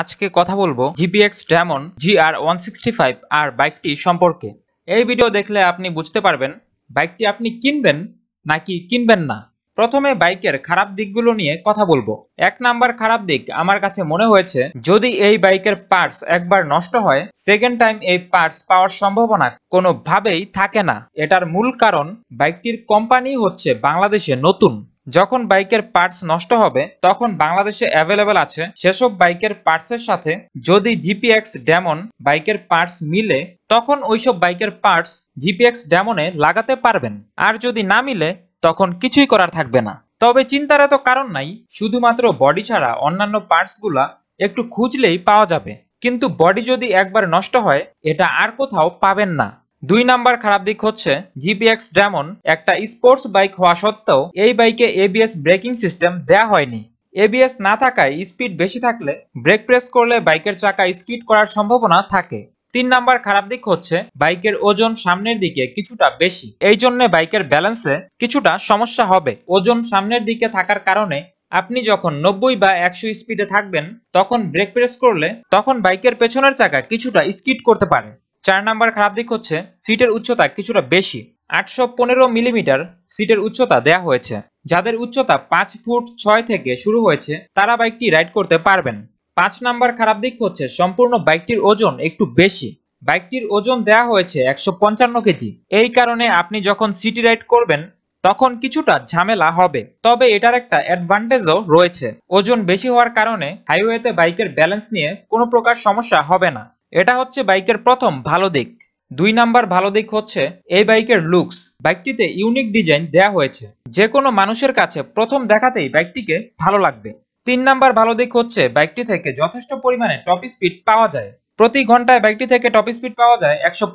আজকে কথা বলবো GPX Demon G R one sixty five R বাইকটি সম্পর্কে এই ভিডিও দেখলে আপনি বুঝতে পারবেন বাইকটি আপনি কিনবেন নাকি কিনবেন না প্রথমে বাইকের খারাপ দিকগুলো নিয়ে কথা বলবো এক নাম্বার খারাপ দিক আমার কাছে মনে হয়েছে যদি এই বাইকের পার্টস একবার নষ্ট হয় সেকেন্ড টাইম এই পার্টস পাওয়ার সম্ভাবনা কোনোভাবেই থাকে না এটার মূল কারণ বাইকটির কোম্পানি হচ্ছে বাংলাদেশে নতুন যখন বাইকের পার্টস নষ্ট হবে তখন বাংলাদেশে অ্যাভেলেবেল আছে সেসব বাইকের পার্টসের সাথে যদি জিপিএক্স ডেমন বাইকের পার্টস মিলে তখন ওইসব বাইকের পার্টস জিপিএক্স ডেমনে লাগাতে পারবেন আর যদি না মিলে তখন কিছুই করার থাকবে না তবে চিন্তার এত কারণ নাই শুধুমাত্র বডি ছাড়া অন্যান্য পার্টসগুলা একটু খুঁজলেই পাওয়া যাবে কিন্তু বডি যদি একবার নষ্ট হয় এটা আর কোথাও পাবেন না দুই নাম্বার খারাপ দিক হচ্ছে জিপিএক্স ড্রামন একটা স্পোর্টস বাইক হওয়া সত্ত্বেও এই বাইকে এবিএস ব্রেকিং সিস্টেম দেয়া হয়নি এবিএস না থাকায় স্পিড বেশি থাকলে ব্রেক প্রেস করলে বাইকের চাকা স্কিড করার সম্ভাবনা থাকে তিন নাম্বার খারাপ দিক হচ্ছে বাইকের ওজন সামনের দিকে কিছুটা বেশি এই জন্য বাইকের ব্যালেন্সে কিছুটা সমস্যা হবে ওজন সামনের দিকে থাকার কারণে আপনি যখন নব্বই বা একশো স্পিডে থাকবেন তখন ব্রেক প্রেস করলে তখন বাইকের পেছনের চাকা কিছুটা স্কিড করতে পারে চার নাম্বার খারাপ দিক হচ্ছে সিটের উচ্চতা কিছুটা বেশি আটশো পনেরো মিলিমিটার সিটের উচ্চতা দেয়া হয়েছে যাদের উচ্চতা পাঁচ ফুট ছয় থেকে শুরু হয়েছে তারা বাইকটি রাইড করতে পারবেন পাঁচ নাম্বার খারাপ দিক হচ্ছে সম্পূর্ণ বাইকটির ওজন একটু বেশি বাইকটির ওজন দেয়া হয়েছে একশো পঞ্চান্ন কেজি এই কারণে আপনি যখন সিটি রাইড করবেন তখন কিছুটা ঝামেলা হবে তবে এটার একটা অ্যাডভান্টেজও রয়েছে ওজন বেশি হওয়ার কারণে হাইওয়েতে বাইকের ব্যালেন্স নিয়ে কোনো প্রকার সমস্যা হবে না এটা হচ্ছে বাইকের প্রথম ভালো দিক দুই নাম্বার ভালো দিক হচ্ছে এই বাইকের লুকস বাইকটিতে ইউনিক ডিজাইন দেয়া হয়েছে যে কোনো মানুষের কাছে প্রথম দেখাতেই বাইকটিকে ভালো লাগবে তিন নাম্বার ভালো দিক হচ্ছে বাইকটি থেকে যথেষ্ট পরিমাণে টপ স্পিড পাওয়া যায় প্রতি ঘন্টায় বাইকটি থেকে টপ স্পিড পাওয়া যায় একশো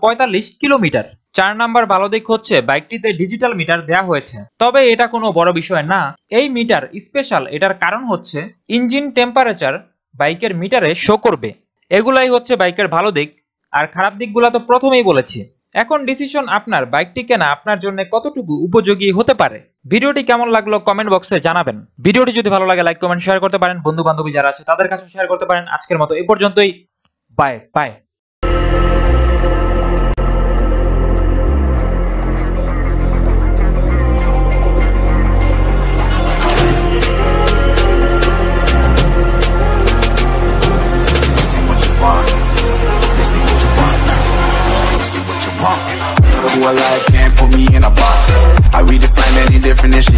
কিলোমিটার চার নাম্বার ভালো দিক হচ্ছে বাইকটিতে ডিজিটাল মিটার দেয়া হয়েছে তবে এটা কোনো বড় বিষয় না এই মিটার স্পেশাল এটার কারণ হচ্ছে ইঞ্জিন টেম্পারেচার বাইকের মিটারে শো করবে এগুলাই হচ্ছে বাইকের ভালো দিক আর খারাপ দিকগুলো তো প্রথমেই বলেছি এখন ডিসিশন আপনার বাইকটি কেনা আপনার জন্য কতটুকু উপযোগী হতে পারে ভিডিওটি কেমন লাগলো কমেন্ট বক্সে জানাবেন ভিডিওটি যদি ভালো লাগে লাইক কমেন্ট শেয়ার করতে পারেন বন্ধু বান্ধবী যারা আছে তাদের কাছে শেয়ার করতে পারেন আজকের মতো এই পর্যন্তই bye bye a can't put me in a box. I redefine any definition.